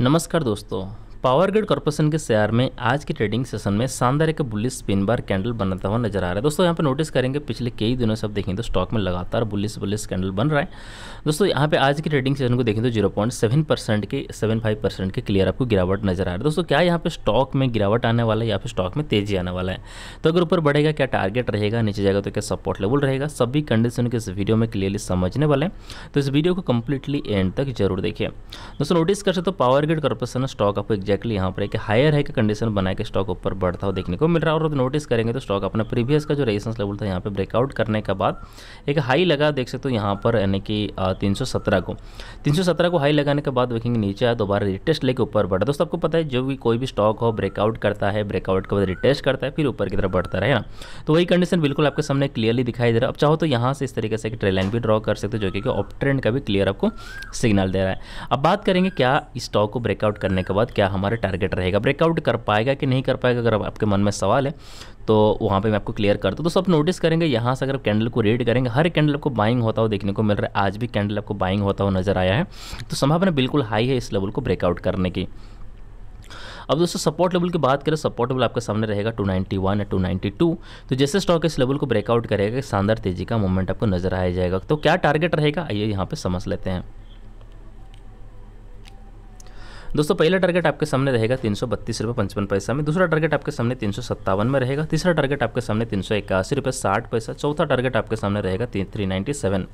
नमस्कार दोस्तों power grid corporation के शेयर में आज के ट्रेडिंग सेशन में शानदार एक बुलिस स्पिन बार कैंडल बनता हुआ नजर आ रहा है दोस्तों यहाँ पे नोटिस करेंगे पिछले कई दिनों से आप देखें तो स्टॉक में लगातार बुलिस बुलिस कैंडल बन रहा है दोस्तों यहाँ पे आज के ट्रेडिंग सेशन को देखें तो जीरो पॉइंट सेवन परसेंट के सेवन फाइव परसेंट के क्लियर आपको गिरावट नजर आ रहा है दोस्तों क्या यहाँ पे स्टॉक में गिरावट आने वाला है या फिर स्टॉक में तेजी आने वाला है तो अगर ऊपर बढ़ेगा क्या टारगेट रहेगा नीचे जाएगा तो क्या सपोर्ट लेवल रहेगा सभी कंडीशन के इस वीडियो में क्लियरली समझने वाले तो इस वीडियो को कंप्लीटली एंड तक जरूर देखिए दोस्तों नोटिस कर सकते हो पावर ग्रेड कॉर्पोरेशन स्टॉक आपको एग्जैक्टली यहाँ पर एक हायर है कि कंडीशन बना के स्टॉक ऊपर बढ़ता हुआ देखने को मिल रहा है और नोटिस करेंगे तो स्टॉक अपना प्रीवियस का जो रेजिस्टेंस लेवल था यहाँ पर ब्रेकआउट करने के बाद एक हाई लगा देख सकते हो यहाँ पर यानी कि तीन को तीन को हाई लगाने के बाद देखेंगे नीचे आया दोबारा रिटेस्ट लेकर ऊपर बढ़ा दोस्तों आपको पता है जो भी कोई भी स्टॉक हो ब्रेकआउट करता है ब्रेकआउट के बाद रिटेस्ट करता है फिर ऊपर की तरफ बढ़ता रहे ना तो वही कंडीशन बिल्कुल आपके सामने क्लियरली दिखाई दे रहा है अब चाहो तो यहाँ से इस तरीके से एक ट्रेल लाइन भी ड्रॉ कर सकते हो जो कि ऑप ट्रेंड का भी क्लियर आपको सिग्नल दे रहा है अब बात करेंगे क्या स्टॉक को ब्रेकआउट करने के बाद क्या हमारे हमारा टारगेट रहेगा ब्रेकआउट कर पाएगा कि नहीं कर पाएगा अगर आपके मन में सवाल है तो वहाँ पे मैं आपको क्लियर करता हूँ तो सब नोटिस करेंगे यहाँ से अगर कैंडल को रीड करेंगे हर कैंडल आपको बाइंग होता हुआ देखने को मिल रहा है आज भी कैंडल आपको बाइंग होता हुआ नजर आया है तो संभावना बिल्कुल हाई है इस लेवल को ब्रेकआउट करने की अब दोस्तों सपोर्ट लेवल की बात करें सपोर्ट लेवल आपके सामने रहेगा 291 या 292 तो जैसे स्टॉक इस लेवल को ब्रेकआउट करेगा शानदार तेजी का मूवमेंट आपको नजर आया जाएगा तो क्या टारगेट रहेगा आइए यहाँ पे समझ लेते हैं दोस्तों पहला टारगेट आपके सामने रहेगा तीन सौ बत्तीस रुपये पचपन पैसा में दूसरा टारगेट आपके सामने तीन सौ सत्तावन में रहेगा तीसरा टारगेट आपके सामने तीन सौ इक्यासी रुपये साठ पैसा चौथा टारगेट आपके सामने रहेगा थ्री नाइन्टी सेवन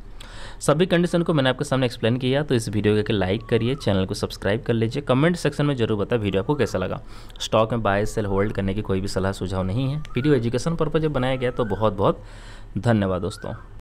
सभी कंडीशन को मैंने आपके सामने एक्सप्लेन किया तो इस वीडियो के लाइक करिए चैनल को सब्सक्राइब कर लीजिए कमेंट सेक्शन में जरूर बताए वीडियो आपको कैसा लगा स्टॉक में बाय सेल होल्ड करने की कोई भी सलाह सुझाव नहीं है वीडियो एजुकेशन पर्पज जब बनाया गया तो बहुत बहुत धन्यवाद दोस्तों